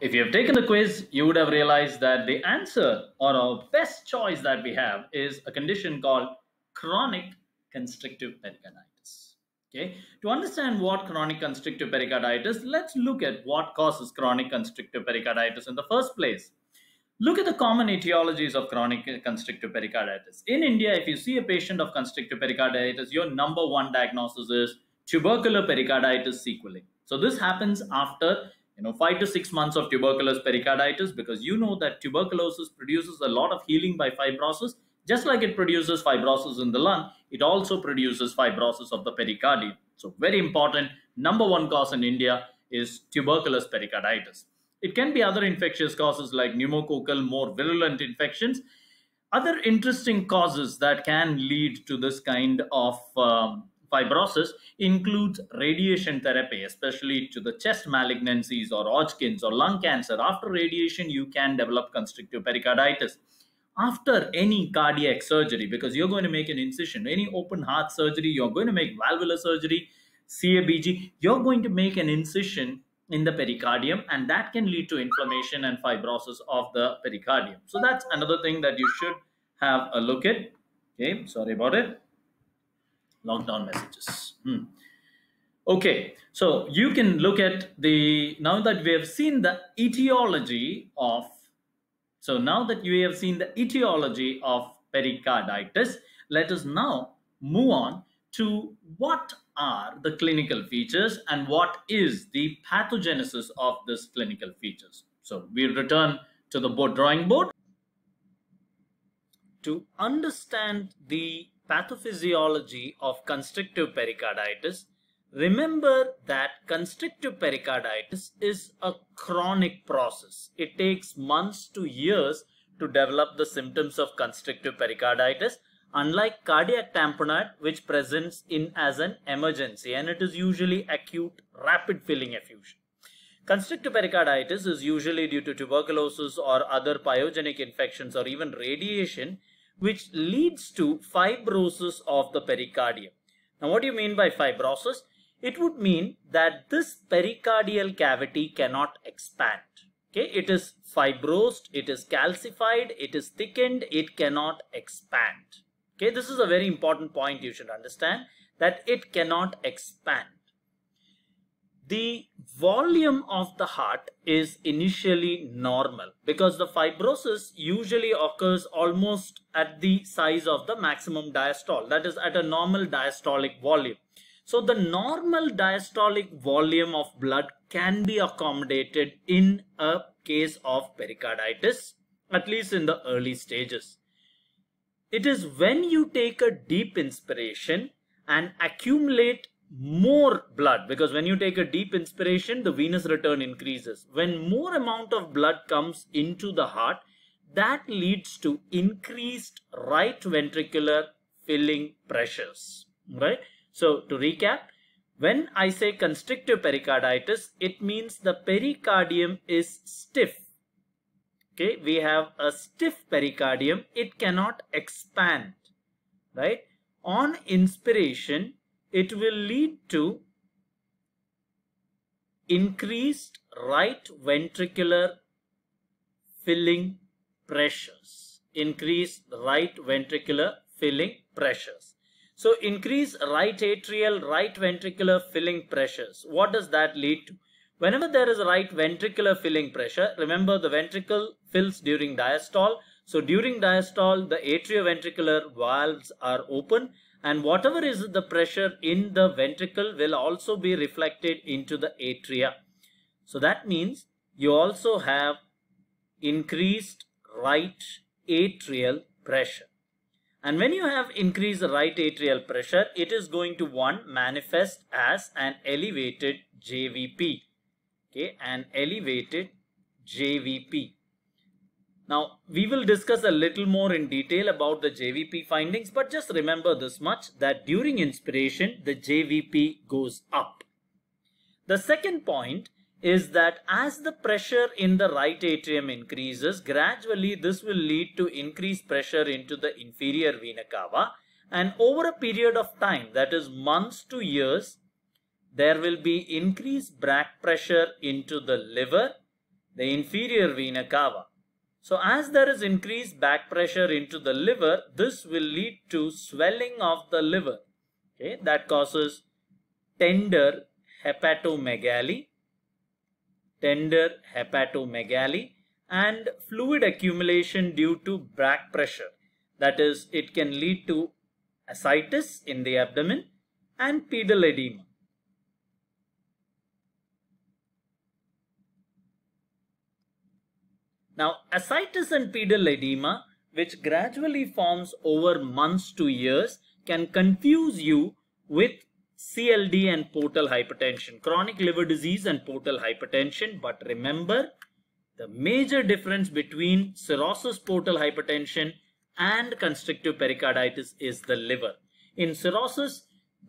If you have taken the quiz, you would have realized that the answer or our best choice that we have is a condition called chronic constrictive pericarditis. Okay, to understand what chronic constrictive pericarditis, let's look at what causes chronic constrictive pericarditis in the first place. Look at the common etiologies of chronic constrictive pericarditis. In India, if you see a patient of constrictive pericarditis, your number one diagnosis is tubercular pericarditis sequelae. So this happens after you know, five to six months of tuberculous pericarditis because you know that tuberculosis produces a lot of healing by fibrosis. Just like it produces fibrosis in the lung, it also produces fibrosis of the pericardium. So very important, number one cause in India is tuberculous pericarditis. It can be other infectious causes like pneumococcal, more virulent infections. Other interesting causes that can lead to this kind of um, fibrosis includes radiation therapy, especially to the chest malignancies or Hodgkin's or lung cancer. After radiation, you can develop constrictive pericarditis. After any cardiac surgery, because you're going to make an incision, any open heart surgery, you're going to make valvular surgery, CABG, you're going to make an incision in the pericardium and that can lead to inflammation and fibrosis of the pericardium. So that's another thing that you should have a look at. Okay, sorry about it lockdown messages. Hmm. Okay, so you can look at the, now that we have seen the etiology of, so now that you have seen the etiology of pericarditis, let us now move on to what are the clinical features and what is the pathogenesis of this clinical features. So we return to the board drawing board. To understand the pathophysiology of constrictive pericarditis, remember that constrictive pericarditis is a chronic process. It takes months to years to develop the symptoms of constrictive pericarditis unlike cardiac tamponade which presents in as an emergency and it is usually acute rapid filling effusion. Constrictive pericarditis is usually due to tuberculosis or other pyogenic infections or even radiation which leads to fibrosis of the pericardium. Now what do you mean by fibrosis? It would mean that this pericardial cavity cannot expand. Okay, it is fibrosed, it is calcified, it is thickened, it cannot expand. Okay, this is a very important point you should understand that it cannot expand the volume of the heart is initially normal because the fibrosis usually occurs almost at the size of the maximum diastole that is at a normal diastolic volume so the normal diastolic volume of blood can be accommodated in a case of pericarditis at least in the early stages it is when you take a deep inspiration and accumulate more blood because when you take a deep inspiration the venous return increases when more amount of blood comes into the heart that leads to increased right ventricular filling pressures right so to recap when i say constrictive pericarditis it means the pericardium is stiff okay we have a stiff pericardium it cannot expand right on inspiration it will lead to increased right ventricular filling pressures. Increased right ventricular filling pressures. So increase right atrial, right ventricular filling pressures. What does that lead to? Whenever there is right ventricular filling pressure, remember the ventricle fills during diastole. So during diastole, the atrioventricular valves are open and whatever is the pressure in the ventricle will also be reflected into the atria. So that means you also have increased right atrial pressure. And when you have increased right atrial pressure, it is going to one manifest as an elevated JVP. Okay, an elevated JVP. Now, we will discuss a little more in detail about the JVP findings, but just remember this much that during inspiration, the JVP goes up. The second point is that as the pressure in the right atrium increases, gradually this will lead to increased pressure into the inferior vena cava and over a period of time, that is months to years, there will be increased back pressure into the liver, the inferior vena cava. So as there is increased back pressure into the liver, this will lead to swelling of the liver. Okay, that causes tender hepatomegaly, tender hepatomegaly and fluid accumulation due to back pressure. That is, it can lead to ascites in the abdomen and pedal edema. Now, ascites and pedal edema, which gradually forms over months to years, can confuse you with CLD and portal hypertension, chronic liver disease and portal hypertension. But remember, the major difference between cirrhosis portal hypertension and constrictive pericarditis is the liver. In cirrhosis,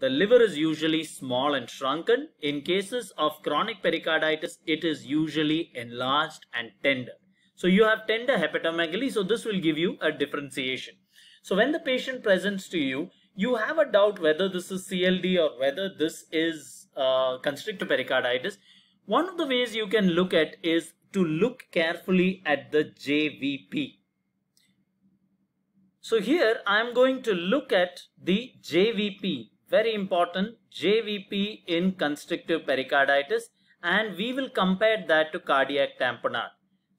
the liver is usually small and shrunken. In cases of chronic pericarditis, it is usually enlarged and tender. So you have tender hepatomegaly, so this will give you a differentiation. So when the patient presents to you, you have a doubt whether this is CLD or whether this is uh, constrictive pericarditis. One of the ways you can look at is to look carefully at the JVP. So here I'm going to look at the JVP, very important JVP in constrictive pericarditis and we will compare that to cardiac tamponade.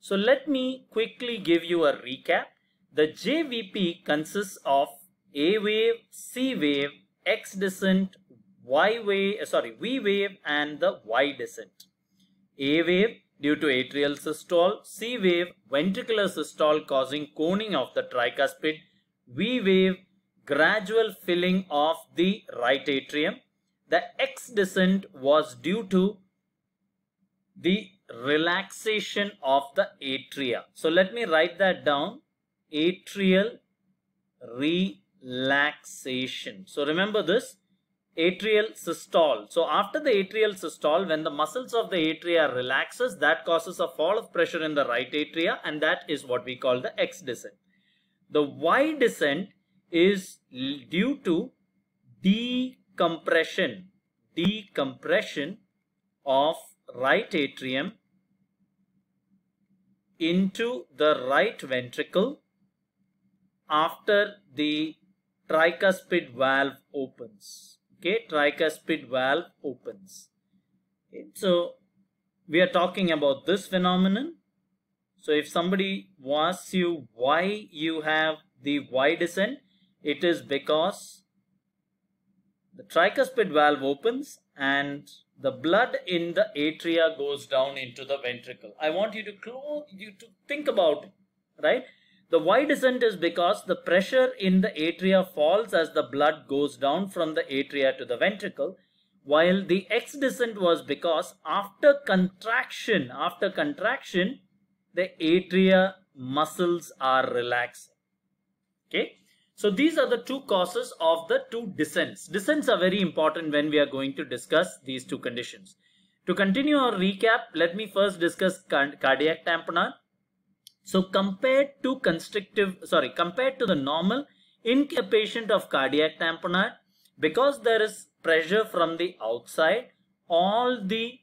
So let me quickly give you a recap. The JVP consists of A wave, C wave, X descent, Y wave, eh, sorry, V wave and the Y descent. A wave due to atrial systole, C wave, ventricular systole causing coning of the tricuspid, V wave, gradual filling of the right atrium. The X descent was due to the relaxation of the atria. So let me write that down. Atrial relaxation. So remember this atrial systole. So after the atrial systole, when the muscles of the atria relaxes, that causes a fall of pressure in the right atria and that is what we call the X descent. The Y descent is due to decompression, decompression of right atrium into the right ventricle after the tricuspid valve opens. Okay, tricuspid valve opens. Okay, so we are talking about this phenomenon. So if somebody asks you why you have the Y descent, it is because the tricuspid valve opens and the blood in the atria goes down into the ventricle. I want you to close, you to think about it, right? The why descent is because the pressure in the atria falls as the blood goes down from the atria to the ventricle, while the X descent was because after contraction, after contraction, the atria muscles are relaxed. Okay. So these are the two causes of the two descents. Descents are very important when we are going to discuss these two conditions. To continue our recap, let me first discuss cardiac tamponade. So compared to constrictive, sorry, compared to the normal in a patient of cardiac tamponade, because there is pressure from the outside, all the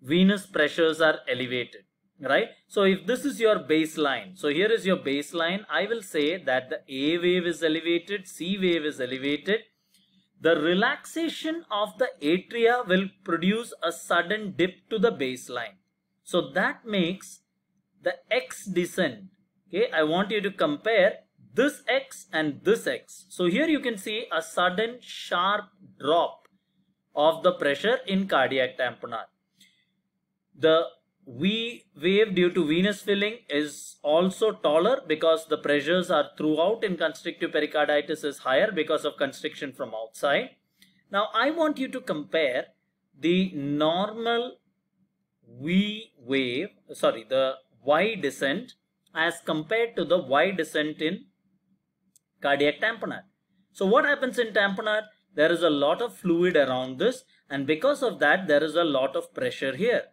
venous pressures are elevated right? So if this is your baseline, so here is your baseline, I will say that the A wave is elevated, C wave is elevated. The relaxation of the atria will produce a sudden dip to the baseline. So that makes the X descent. Okay, I want you to compare this X and this X. So here you can see a sudden sharp drop of the pressure in cardiac tamponade. The V wave due to venous filling is also taller because the pressures are throughout in constrictive pericarditis is higher because of constriction from outside. Now I want you to compare the normal V wave, sorry, the Y descent as compared to the Y descent in cardiac tamponade. So what happens in tamponade? There is a lot of fluid around this and because of that there is a lot of pressure here.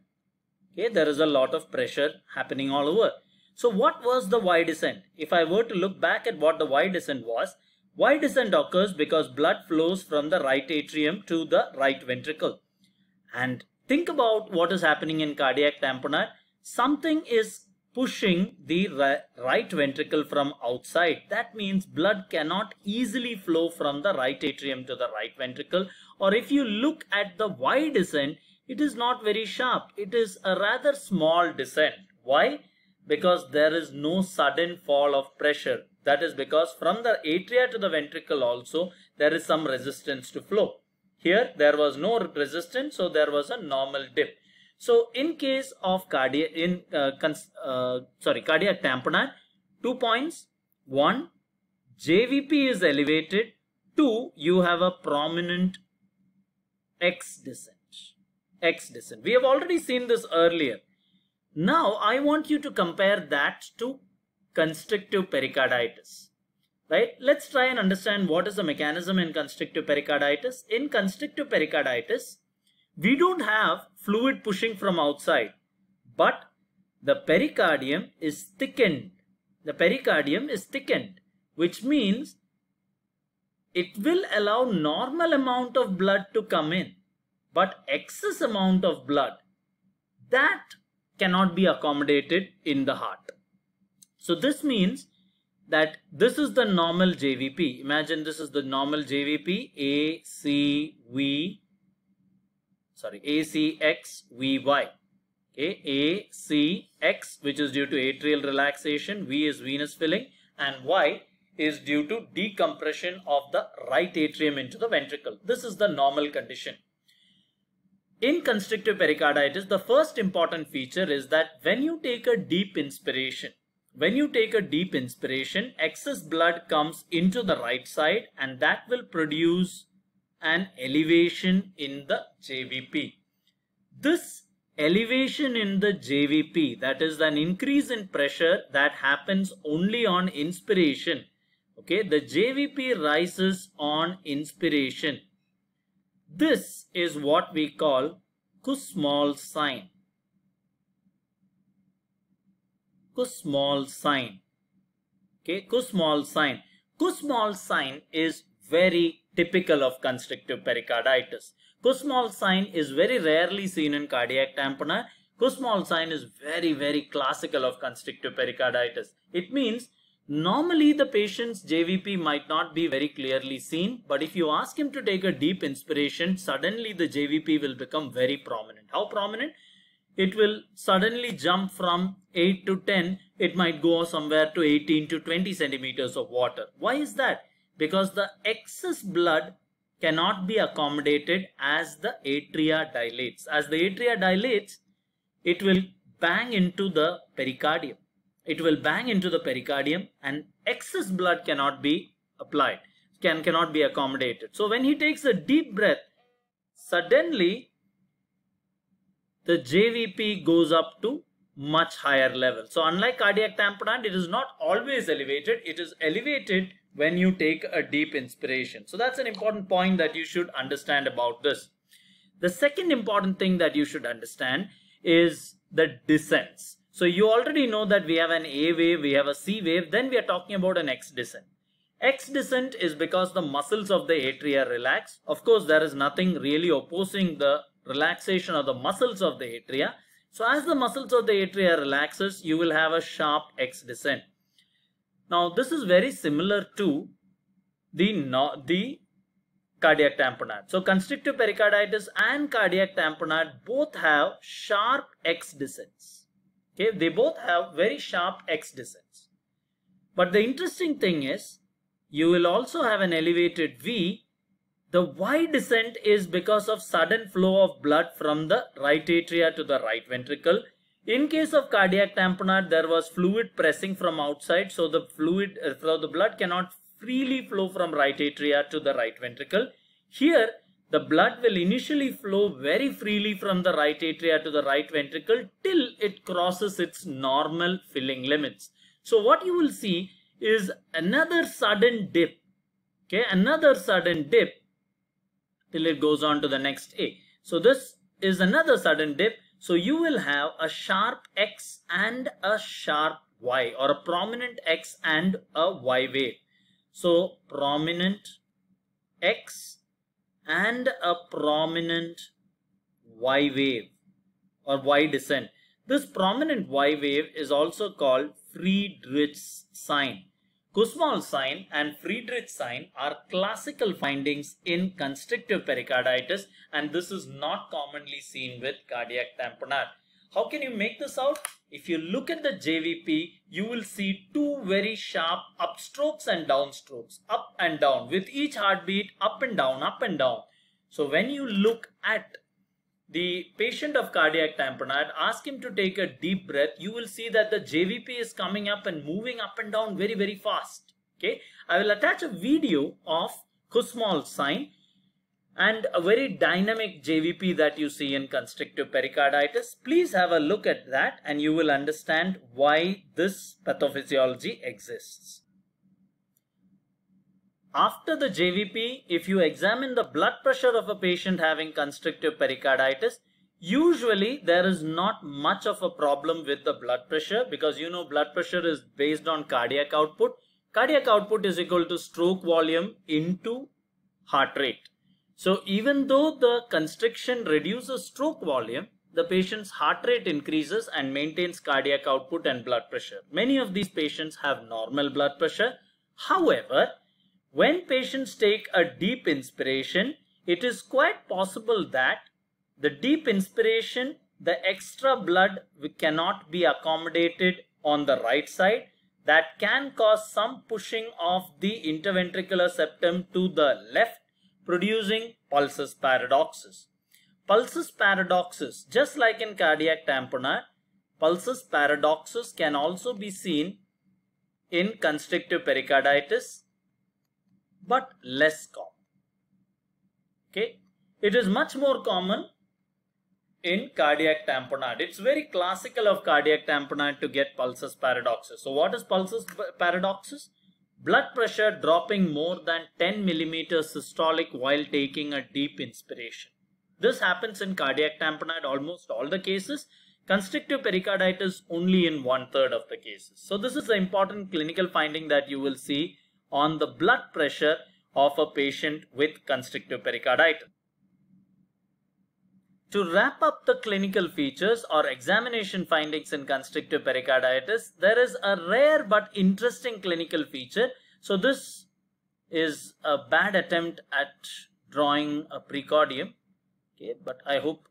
Okay, there is a lot of pressure happening all over. So what was the Y descent? If I were to look back at what the Y descent was, Y descent occurs because blood flows from the right atrium to the right ventricle. And think about what is happening in cardiac tamponade. Something is pushing the right ventricle from outside. That means blood cannot easily flow from the right atrium to the right ventricle. Or if you look at the Y descent, it is not very sharp. It is a rather small descent. Why? Because there is no sudden fall of pressure. That is because from the atria to the ventricle also there is some resistance to flow. Here there was no resistance so there was a normal dip. So in case of cardiac in uh, uh, sorry cardiac tamponade two points one JVP is elevated two you have a prominent X descent x descent. We have already seen this earlier. Now I want you to compare that to constrictive pericarditis. Right? Let's try and understand what is the mechanism in constrictive pericarditis. In constrictive pericarditis, we don't have fluid pushing from outside, but the pericardium is thickened. The pericardium is thickened, which means it will allow normal amount of blood to come in but excess amount of blood that cannot be accommodated in the heart. So this means that this is the normal JVP. Imagine this is the normal JVP A C V sorry A C X V Y. Okay, A C X which is due to atrial relaxation, V is venous filling, and Y is due to decompression of the right atrium into the ventricle. This is the normal condition. In constrictive pericarditis, the first important feature is that when you take a deep inspiration, when you take a deep inspiration, excess blood comes into the right side and that will produce an elevation in the JVP. This elevation in the JVP, that is an increase in pressure that happens only on inspiration. Okay, the JVP rises on inspiration. This is what we call Kussmaul sign. Kussmaul sign. Okay, Kussmaul sign. Kussmaul sign is very typical of constrictive pericarditis. Kussmaul sign is very rarely seen in cardiac tamponade. Kussmaul sign is very, very classical of constrictive pericarditis. It means Normally the patient's JVP might not be very clearly seen, but if you ask him to take a deep inspiration, suddenly the JVP will become very prominent. How prominent? It will suddenly jump from 8 to 10, it might go somewhere to 18 to 20 centimeters of water. Why is that? Because the excess blood cannot be accommodated as the atria dilates. As the atria dilates, it will bang into the pericardium it will bang into the pericardium and excess blood cannot be applied, can cannot be accommodated. So when he takes a deep breath, suddenly the JVP goes up to much higher level. So unlike cardiac tamponade, it is not always elevated. It is elevated when you take a deep inspiration. So that's an important point that you should understand about this. The second important thing that you should understand is the descents. So you already know that we have an A wave, we have a C wave, then we are talking about an X descent. X descent is because the muscles of the atria relax. Of course, there is nothing really opposing the relaxation of the muscles of the atria. So as the muscles of the atria relaxes, you will have a sharp X descent. Now this is very similar to the, the cardiac tamponade. So constrictive pericarditis and cardiac tamponade both have sharp X descents. Okay, they both have very sharp x descents. But the interesting thing is, you will also have an elevated V. The y descent is because of sudden flow of blood from the right atria to the right ventricle. In case of cardiac tamponade, there was fluid pressing from outside, so the fluid, uh, so the blood cannot freely flow from right atria to the right ventricle. Here, the blood will initially flow very freely from the right atria to the right ventricle till it crosses its normal filling limits. So what you will see is another sudden dip, okay, another sudden dip till it goes on to the next A. So this is another sudden dip. So you will have a sharp X and a sharp Y or a prominent X and a Y wave. So prominent X and a prominent Y wave or Y descent. This prominent Y wave is also called Friedrich's sign. Kussmaul sign and Friedrich's sign are classical findings in constrictive pericarditis and this is not commonly seen with cardiac tamponade. How can you make this out? If you look at the JVP, you will see two very sharp upstrokes and downstrokes, up and down, with each heartbeat up and down, up and down. So when you look at the patient of cardiac tamponade, ask him to take a deep breath, you will see that the JVP is coming up and moving up and down very, very fast. Okay, I will attach a video of Kussmaul's sign and a very dynamic JVP that you see in constrictive pericarditis. Please have a look at that and you will understand why this pathophysiology exists. After the JVP, if you examine the blood pressure of a patient having constrictive pericarditis, usually there is not much of a problem with the blood pressure because you know blood pressure is based on cardiac output. Cardiac output is equal to stroke volume into heart rate. So even though the constriction reduces stroke volume, the patient's heart rate increases and maintains cardiac output and blood pressure. Many of these patients have normal blood pressure. However, when patients take a deep inspiration, it is quite possible that the deep inspiration, the extra blood cannot be accommodated on the right side. That can cause some pushing of the interventricular septum to the left producing pulses paradoxes. Pulses paradoxes, just like in cardiac tamponade, pulses paradoxes can also be seen in constrictive pericarditis, but less common. Okay, it is much more common in cardiac tamponade. It's very classical of cardiac tamponade to get pulses paradoxes. So what is pulses paradoxes? Blood pressure dropping more than 10 millimeters systolic while taking a deep inspiration. This happens in cardiac tamponade almost all the cases. Constrictive pericarditis only in one third of the cases. So this is the important clinical finding that you will see on the blood pressure of a patient with constrictive pericarditis. To wrap up the clinical features or examination findings in constrictive pericarditis, there is a rare but interesting clinical feature. So this is a bad attempt at drawing a precordium. Okay, but I hope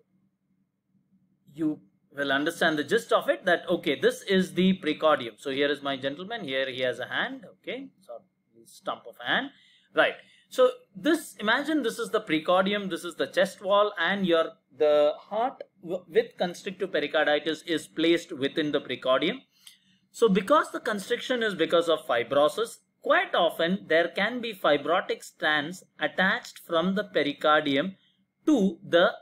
you will understand the gist of it that okay, this is the precordium. So here is my gentleman, here he has a hand, okay, so stump of hand. Right. So this imagine this is the precordium, this is the chest wall, and your the heart with constrictive pericarditis is placed within the precordium. So because the constriction is because of fibrosis, quite often there can be fibrotic strands attached from the pericardium to the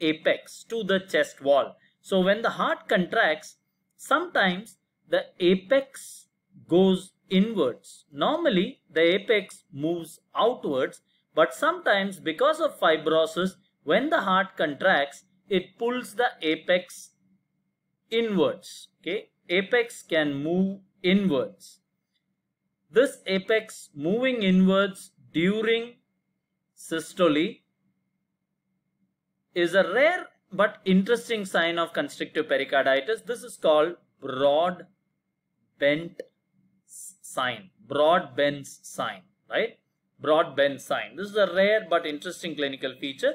apex, to the chest wall. So when the heart contracts, sometimes the apex goes inwards. Normally the apex moves outwards, but sometimes because of fibrosis, when the heart contracts, it pulls the apex inwards. Okay, apex can move inwards. This apex moving inwards during systole is a rare but interesting sign of constrictive pericarditis. This is called broad bent sign, broad bent sign, right? Broad bent sign. This is a rare but interesting clinical feature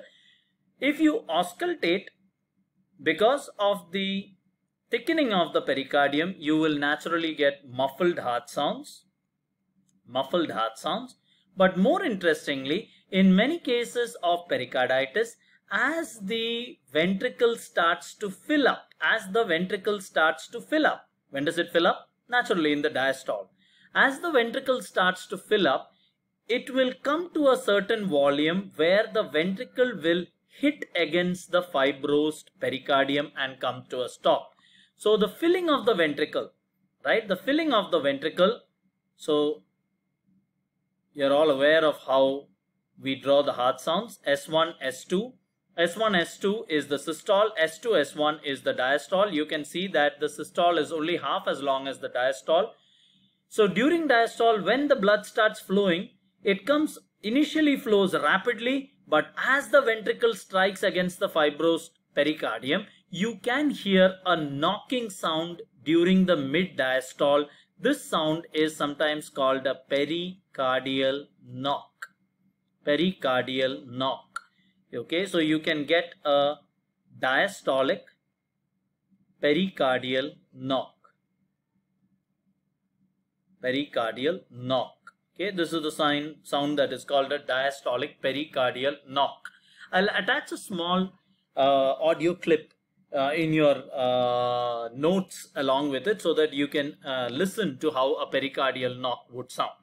if you auscultate, because of the thickening of the pericardium, you will naturally get muffled heart sounds, muffled heart sounds. But more interestingly, in many cases of pericarditis, as the ventricle starts to fill up, as the ventricle starts to fill up, when does it fill up? Naturally in the diastole. As the ventricle starts to fill up, it will come to a certain volume where the ventricle will hit against the fibrous pericardium and come to a stop. So the filling of the ventricle, right? The filling of the ventricle. So you're all aware of how we draw the heart sounds S1, S2. S1, S2 is the systole, S2, S1 is the diastole. You can see that the systole is only half as long as the diastole. So during diastole, when the blood starts flowing, it comes initially flows rapidly but as the ventricle strikes against the fibrous pericardium, you can hear a knocking sound during the mid-diastole. This sound is sometimes called a pericardial knock. Pericardial knock. Okay, so you can get a diastolic pericardial knock. Pericardial knock. Okay, this is the sign, sound that is called a diastolic pericardial knock. I'll attach a small uh, audio clip uh, in your uh, notes along with it so that you can uh, listen to how a pericardial knock would sound.